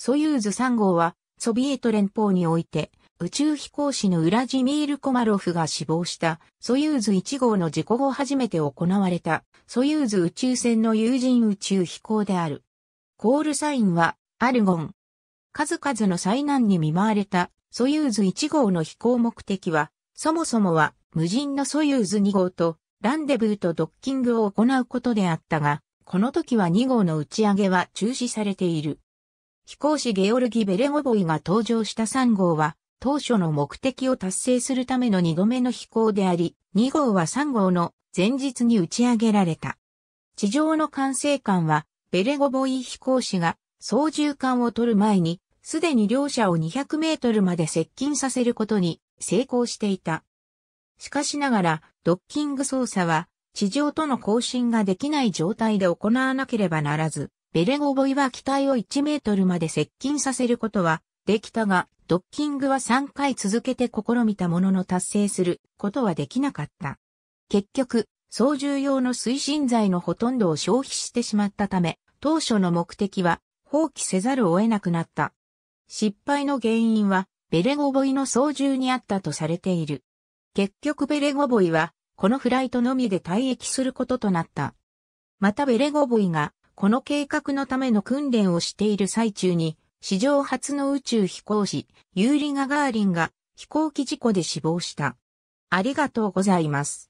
ソユーズ3号は、ソビエト連邦において、宇宙飛行士のウラジミール・コマロフが死亡した、ソユーズ1号の事故後初めて行われた、ソユーズ宇宙船の有人宇宙飛行である。コールサインは、アルゴン。数々の災難に見舞われた、ソユーズ1号の飛行目的は、そもそもは、無人のソユーズ2号と、ランデブーとドッキングを行うことであったが、この時は2号の打ち上げは中止されている。飛行士ゲオルギ・ベレゴボイが登場した3号は、当初の目的を達成するための2度目の飛行であり、2号は3号の前日に打ち上げられた。地上の管制官は、ベレゴボイ飛行士が操縦艦を取る前に、すでに両者を200メートルまで接近させることに成功していた。しかしながら、ドッキング操作は、地上との交信ができない状態で行わなければならず、ベレゴボイは機体を1メートルまで接近させることはできたが、ドッキングは3回続けて試みたものの達成することはできなかった。結局、操縦用の推進剤のほとんどを消費してしまったため、当初の目的は放棄せざるを得なくなった。失敗の原因は、ベレゴボイの操縦にあったとされている。結局ベレゴボイは、このフライトのみで退役することとなった。またベレゴボイがこの計画のための訓練をしている最中に、史上初の宇宙飛行士、ユーリ・ガガーリンが飛行機事故で死亡した。ありがとうございます。